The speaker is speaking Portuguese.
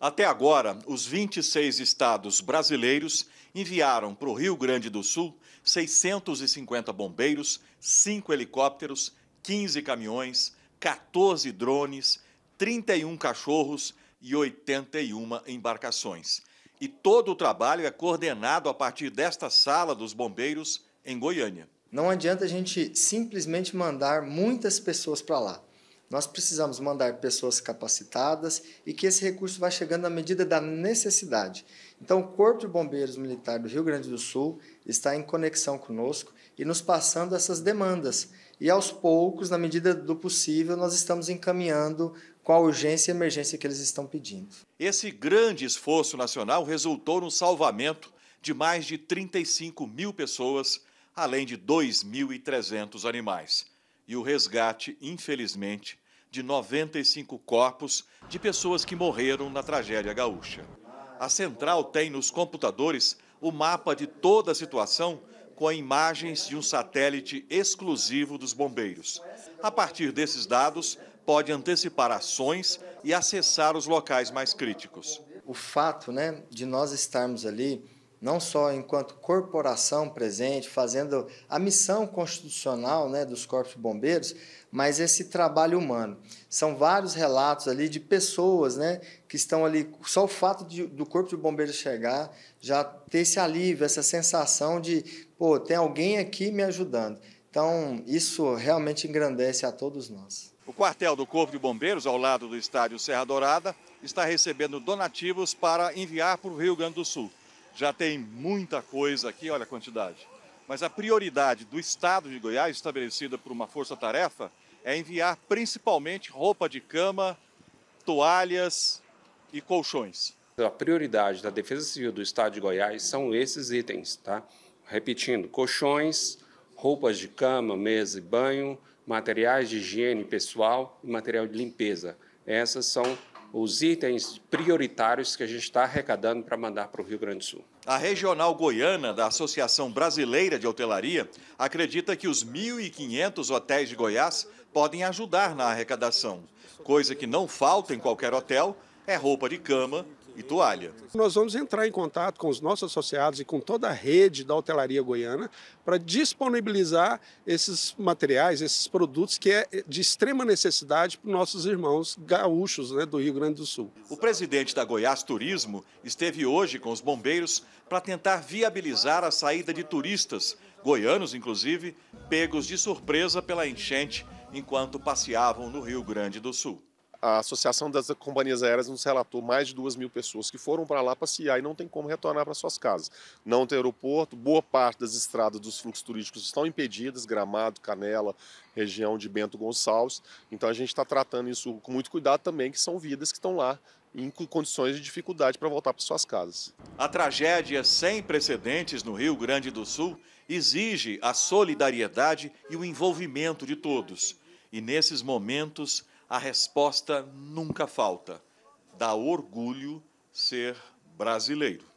Até agora, os 26 estados brasileiros enviaram para o Rio Grande do Sul 650 bombeiros, 5 helicópteros, 15 caminhões, 14 drones, 31 cachorros e 81 embarcações. E todo o trabalho é coordenado a partir desta sala dos bombeiros em Goiânia. Não adianta a gente simplesmente mandar muitas pessoas para lá. Nós precisamos mandar pessoas capacitadas e que esse recurso vá chegando na medida da necessidade. Então, o Corpo de Bombeiros Militar do Rio Grande do Sul está em conexão conosco e nos passando essas demandas. E aos poucos, na medida do possível, nós estamos encaminhando com a urgência e emergência que eles estão pedindo. Esse grande esforço nacional resultou no salvamento de mais de 35 mil pessoas, além de 2.300 animais e o resgate, infelizmente, de 95 corpos de pessoas que morreram na tragédia gaúcha. A central tem nos computadores o mapa de toda a situação com imagens de um satélite exclusivo dos bombeiros. A partir desses dados, pode antecipar ações e acessar os locais mais críticos. O fato né, de nós estarmos ali não só enquanto corporação presente, fazendo a missão constitucional né, dos corpos de bombeiros, mas esse trabalho humano. São vários relatos ali de pessoas né, que estão ali, só o fato de, do corpo de bombeiros chegar, já ter esse alívio, essa sensação de, pô, tem alguém aqui me ajudando. Então, isso realmente engrandece a todos nós. O quartel do Corpo de Bombeiros, ao lado do estádio Serra Dourada, está recebendo donativos para enviar para o Rio Grande do Sul. Já tem muita coisa aqui, olha a quantidade. Mas a prioridade do Estado de Goiás, estabelecida por uma força-tarefa, é enviar principalmente roupa de cama, toalhas e colchões. A prioridade da Defesa Civil do Estado de Goiás são esses itens, tá? Repetindo, colchões, roupas de cama, mesa e banho, materiais de higiene pessoal e material de limpeza. Essas são os itens prioritários que a gente está arrecadando para mandar para o Rio Grande do Sul. A regional goiana da Associação Brasileira de Hotelaria acredita que os 1.500 hotéis de Goiás podem ajudar na arrecadação. Coisa que não falta em qualquer hotel é roupa de cama, e toalha. Nós vamos entrar em contato com os nossos associados e com toda a rede da hotelaria goiana para disponibilizar esses materiais, esses produtos que é de extrema necessidade para os nossos irmãos gaúchos né, do Rio Grande do Sul. O presidente da Goiás Turismo esteve hoje com os bombeiros para tentar viabilizar a saída de turistas, goianos inclusive, pegos de surpresa pela enchente enquanto passeavam no Rio Grande do Sul a Associação das Companhias Aéreas nos relatou mais de duas mil pessoas que foram para lá passear e não tem como retornar para suas casas. Não tem aeroporto, boa parte das estradas dos fluxos turísticos estão impedidas, Gramado, Canela, região de Bento Gonçalves. Então a gente está tratando isso com muito cuidado também, que são vidas que estão lá em condições de dificuldade para voltar para suas casas. A tragédia sem precedentes no Rio Grande do Sul exige a solidariedade e o envolvimento de todos. E nesses momentos, a resposta nunca falta: dá orgulho ser brasileiro.